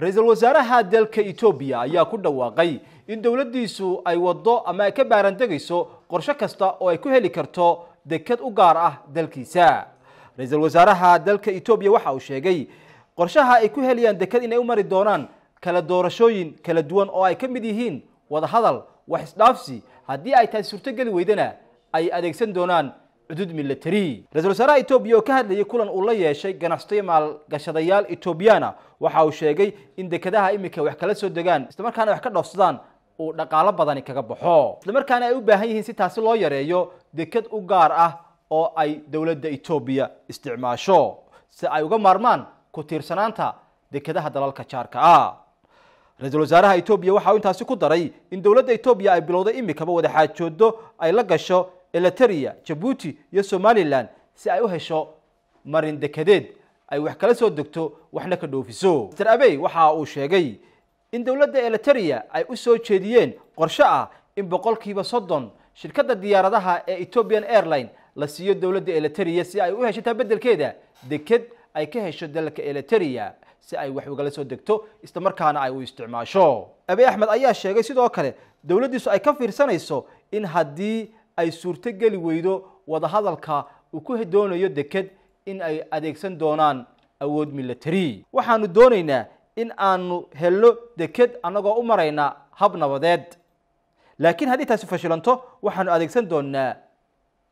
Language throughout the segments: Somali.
ra-iisul wasaaraha dalka etoobiya ayaa ku dhawaaqay in dowladdiisu ay waddo ama ay ka baarandegayso qorsho kasta oo ay ku heli karto dekad u gaar ah dalkiisa ra-iisul wasaaraha dalka etoobiya waxa uu sheegay qorshaha ay ku helayaan dekad inay u mari doonaan kala doorashooyin kala duwan oo ay ka mid yihiin wadahadal wax isdhaafsi haddii ay taasi suurtogeli weydana ay adeegsan doonaan cudud milatari ra-iisul wasaaraha etoobiya oo ka hadlayay kulan uu la yeeshay ganacsato maalgashadayaal etoobiyana waxa uu sheegay in dekedaha iminka wax kala soo degaan islamarkaana wax ka dhoofsadaan uu dhaqaalo badani kaga baxo islamarkaana ay u baahan yihiin si taasi loo yareeyo deked u gaar ah oo ay dowladda etoobiya isticmaasho si ay uga maarmaan ku tiirsanaanta dekedaha dalalka jaarka ah ra-iisul wasaaraha etoobiya waxa uu intaasi ku daray in dowladda etoobiya ay bilowday imikaba wadaxaajoodo ay la gasho eliteria jabuuti iyo somalilan si ay u hesho marin dekedeed ay wax kala soo degto waxna ka dhoofiso mr abey waxa uu sheegay in dowladda eliteria ay u soo jeediyeen qorsho ah in boqolkiiba soddon shirkadda diyaaradaha ee ethiopian airline la siiyo dowladda eliteria si ay u heshataa beddelkeeda deked ay ka hesho dalka eliteria si ay wax ugala soo degto isla markaana ay u isticmaasho abey axmed ayaa sheegay sidoo kale dowladdiisu ay ka fiirsanayso in haddii ay suurtogeli geli weydo wadahadalka uu ku doonayo deked in ay adeegsan doonaan awood military waxaanu doonaynaa in aanu helno deked annagoo u marayna hab nabadeed laakiin haddii taasi fashilanto waxaanu adeegsan doonaa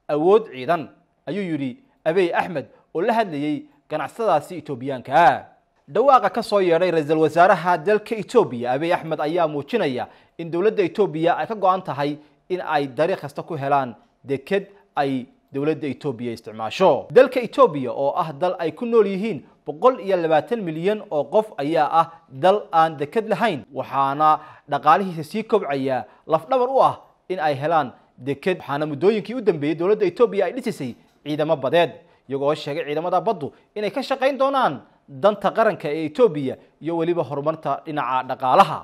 awood ciidan ayuu yidhi abey axmed oo la hadlayey ganacsadaasi etoobiyaanka dhawaaqa ka soo yeedhay ra iisal wasaaraha dalka etoobiya abey axmed ayaa muujinaya in dowladda etoobiya ay ka go-an tahay in ay dariiq kasta ku helaan deked ay dowladda etoobiya isticmaasho dalka etoobiya oo ah dal ay ku nool yihiin boqol iyo labaatan milyan oo qof ayaa ah dal aan deked lahayn waxaana dhaqaalihiisa sii kobcaya lafdhabar u ah in ay helaan deked waxaana muddooyinkii u dambeeyey dowladda etoobiya ay dhisisay ciidamo badeed iyagoo sheegay ciidamada baddu inay ka shaqayn doonaan danta qaranka ee etoobiya iyo weliba horumarta dhinaca dhaqaalaha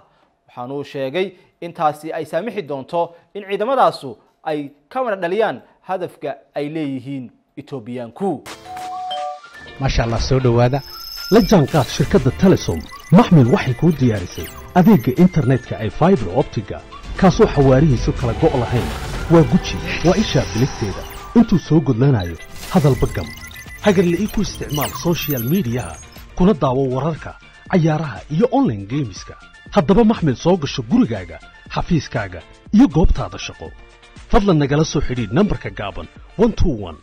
waxaanuu sheegay intaasi ay saamixi doonto in ciidamadaasu ay ka wada dhaliyaan hadafka ay leeyihiin etoobiyaanku maasha allah soo dhowaada la jaanqaad shirkadda telesom maxmed waxay kuu diyaarisay adeegga internetka ay faibar optiga kaasoo xawaarihiisu kala go' lahayn waa guji waa ishaa bilisteeda intuu soo gudlanaayo hadalba gam hagarla ii ku isticmaal sochial miidiyaha kuna daawo wararka cayaaraha iyo online geemiska haddaba maxmed soo gasho gurigaaga xafiiskaaga iyo goobtaada shaqo fadlan nagala soo xidhiid nambarka gaaban